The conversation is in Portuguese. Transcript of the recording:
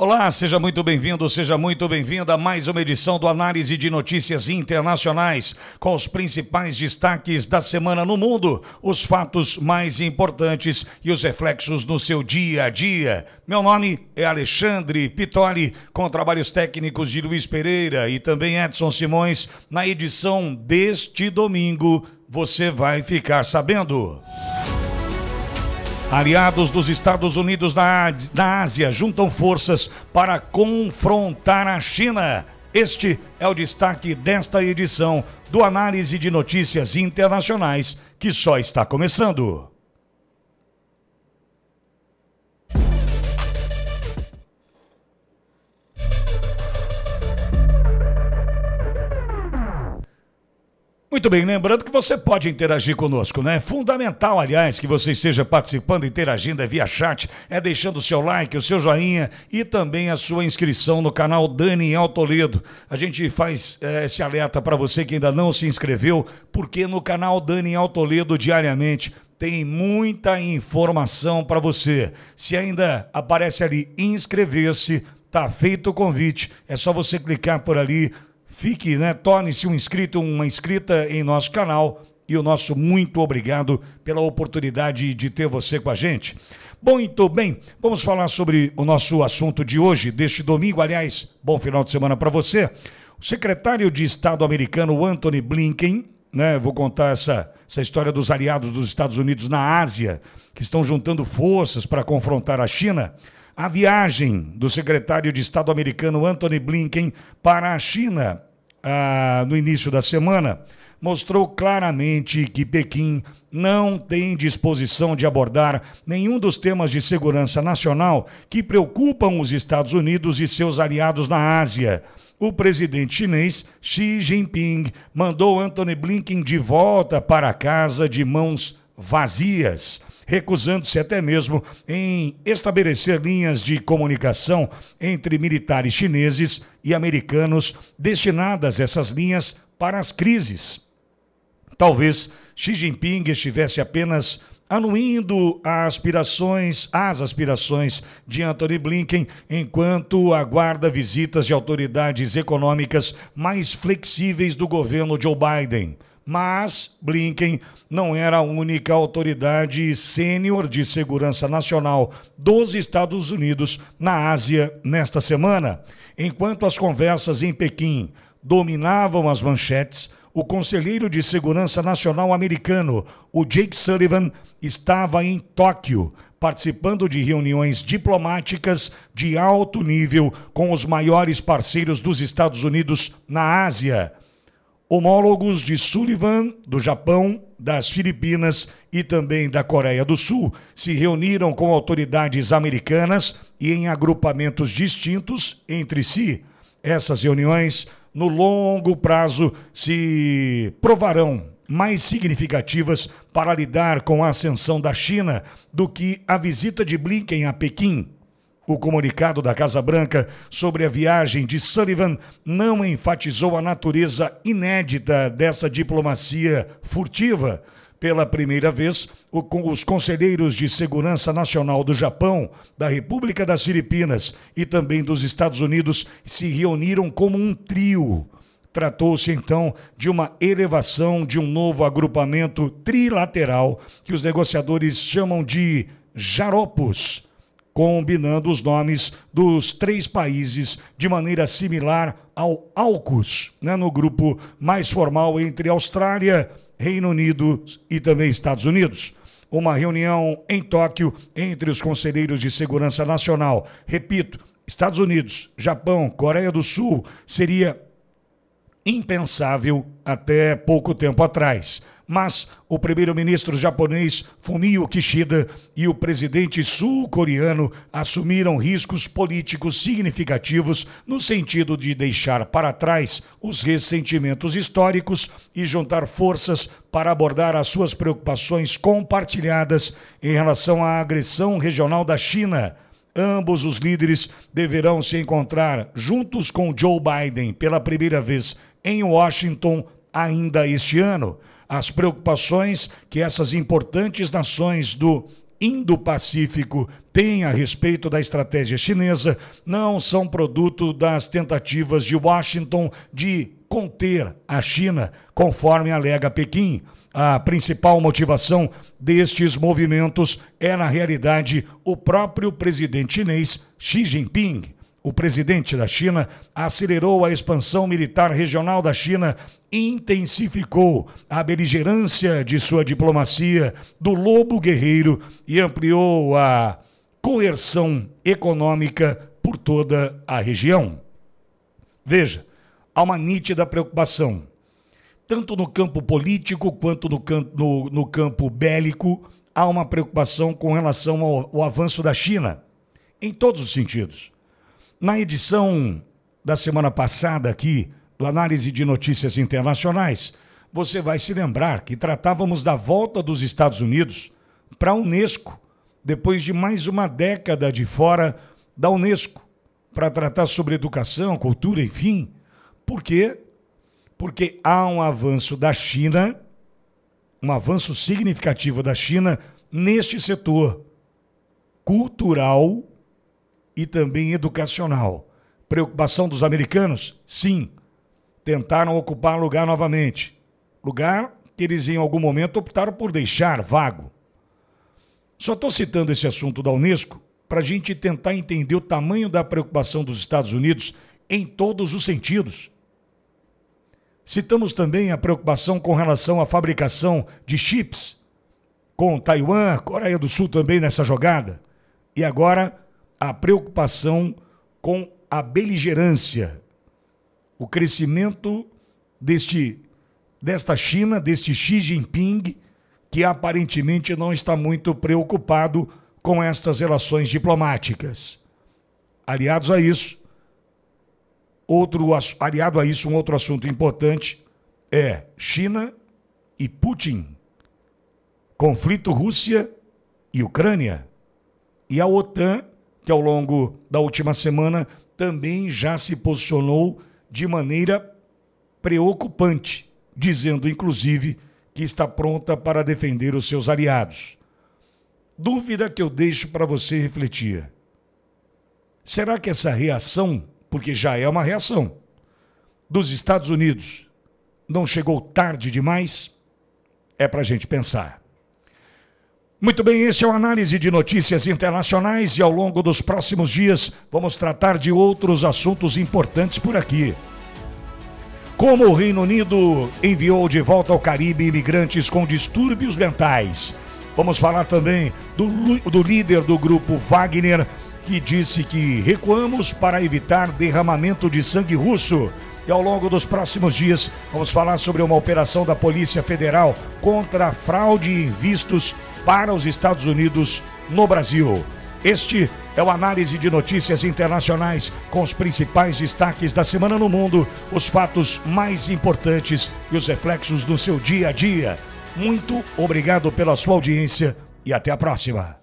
Olá, seja muito bem-vindo, seja muito bem-vinda a mais uma edição do Análise de Notícias Internacionais, com os principais destaques da semana no mundo, os fatos mais importantes e os reflexos no seu dia a dia. Meu nome é Alexandre Pitoli, com trabalhos técnicos de Luiz Pereira e também Edson Simões. Na edição deste domingo, você vai ficar sabendo. Música Aliados dos Estados Unidos da, na Ásia juntam forças para confrontar a China. Este é o destaque desta edição do Análise de Notícias Internacionais, que só está começando. Muito bem, lembrando que você pode interagir conosco, né? É fundamental, aliás, que você esteja participando, interagindo, é via chat, é deixando o seu like, o seu joinha e também a sua inscrição no canal Daniel Toledo. A gente faz é, esse alerta para você que ainda não se inscreveu, porque no canal Daniel Toledo diariamente tem muita informação para você. Se ainda aparece ali inscrever-se, tá feito o convite. É só você clicar por ali Fique, né? Torne-se um inscrito, uma inscrita em nosso canal e o nosso muito obrigado pela oportunidade de ter você com a gente. Bom, então, bem, vamos falar sobre o nosso assunto de hoje, deste domingo. Aliás, bom final de semana para você. O secretário de Estado americano Anthony Blinken, né, vou contar essa, essa história dos aliados dos Estados Unidos na Ásia, que estão juntando forças para confrontar a China. A viagem do secretário de Estado americano Anthony Blinken para a China ah, no início da semana mostrou claramente que Pequim não tem disposição de abordar nenhum dos temas de segurança nacional que preocupam os Estados Unidos e seus aliados na Ásia. O presidente chinês Xi Jinping mandou Anthony Blinken de volta para casa de mãos vazias recusando-se até mesmo em estabelecer linhas de comunicação entre militares chineses e americanos destinadas essas linhas para as crises. Talvez Xi Jinping estivesse apenas anuindo as aspirações, as aspirações de Anthony Blinken, enquanto aguarda visitas de autoridades econômicas mais flexíveis do governo Joe Biden mas Blinken não era a única autoridade sênior de segurança nacional dos Estados Unidos na Ásia nesta semana. Enquanto as conversas em Pequim dominavam as manchetes, o conselheiro de segurança nacional americano, o Jake Sullivan, estava em Tóquio, participando de reuniões diplomáticas de alto nível com os maiores parceiros dos Estados Unidos na Ásia. Homólogos de Sullivan, do Japão, das Filipinas e também da Coreia do Sul se reuniram com autoridades americanas e em agrupamentos distintos entre si. Essas reuniões, no longo prazo, se provarão mais significativas para lidar com a ascensão da China do que a visita de Blinken a Pequim o comunicado da Casa Branca sobre a viagem de Sullivan não enfatizou a natureza inédita dessa diplomacia furtiva. Pela primeira vez, os conselheiros de segurança nacional do Japão, da República das Filipinas e também dos Estados Unidos se reuniram como um trio. Tratou-se então de uma elevação de um novo agrupamento trilateral que os negociadores chamam de Jaropos combinando os nomes dos três países de maneira similar ao AUKUS, né, no grupo mais formal entre Austrália, Reino Unido e também Estados Unidos. Uma reunião em Tóquio entre os conselheiros de segurança nacional, repito, Estados Unidos, Japão, Coreia do Sul, seria impensável até pouco tempo atrás. Mas o primeiro-ministro japonês Fumio Kishida e o presidente sul-coreano assumiram riscos políticos significativos no sentido de deixar para trás os ressentimentos históricos e juntar forças para abordar as suas preocupações compartilhadas em relação à agressão regional da China. Ambos os líderes deverão se encontrar juntos com Joe Biden pela primeira vez em Washington ainda este ano. As preocupações que essas importantes nações do Indo-Pacífico têm a respeito da estratégia chinesa não são produto das tentativas de Washington de conter a China, conforme alega Pequim. A principal motivação destes movimentos é, na realidade, o próprio presidente chinês Xi Jinping o presidente da China acelerou a expansão militar regional da China, intensificou a beligerância de sua diplomacia do lobo guerreiro e ampliou a coerção econômica por toda a região. Veja, há uma nítida preocupação, tanto no campo político quanto no, campo, no, no campo bélico, há uma preocupação com relação ao, ao avanço da China, em todos os sentidos na edição da semana passada aqui, do Análise de Notícias Internacionais, você vai se lembrar que tratávamos da volta dos Estados Unidos para a Unesco, depois de mais uma década de fora da Unesco, para tratar sobre educação, cultura, enfim. Por quê? Porque há um avanço da China, um avanço significativo da China neste setor cultural e também educacional. Preocupação dos americanos? Sim. Tentaram ocupar lugar novamente. Lugar que eles, em algum momento, optaram por deixar vago. Só estou citando esse assunto da Unesco para a gente tentar entender o tamanho da preocupação dos Estados Unidos em todos os sentidos. Citamos também a preocupação com relação à fabricação de chips, com Taiwan, Coreia do Sul também nessa jogada. E agora a preocupação com a beligerância, o crescimento deste desta China, deste Xi Jinping, que aparentemente não está muito preocupado com estas relações diplomáticas. Aliados a isso, outro aliado a isso, um outro assunto importante é China e Putin. Conflito Rússia e Ucrânia. E a OTAN que ao longo da última semana também já se posicionou de maneira preocupante, dizendo inclusive que está pronta para defender os seus aliados. Dúvida que eu deixo para você refletir. Será que essa reação, porque já é uma reação, dos Estados Unidos não chegou tarde demais? É para a gente pensar. Muito bem, esse é o Análise de Notícias Internacionais e ao longo dos próximos dias vamos tratar de outros assuntos importantes por aqui. Como o Reino Unido enviou de volta ao Caribe imigrantes com distúrbios mentais. Vamos falar também do, do líder do grupo Wagner, que disse que recuamos para evitar derramamento de sangue russo. E ao longo dos próximos dias, vamos falar sobre uma operação da Polícia Federal contra fraude em vistos para os Estados Unidos no Brasil. Este é o análise de notícias internacionais com os principais destaques da semana no mundo, os fatos mais importantes e os reflexos do seu dia a dia. Muito obrigado pela sua audiência e até a próxima.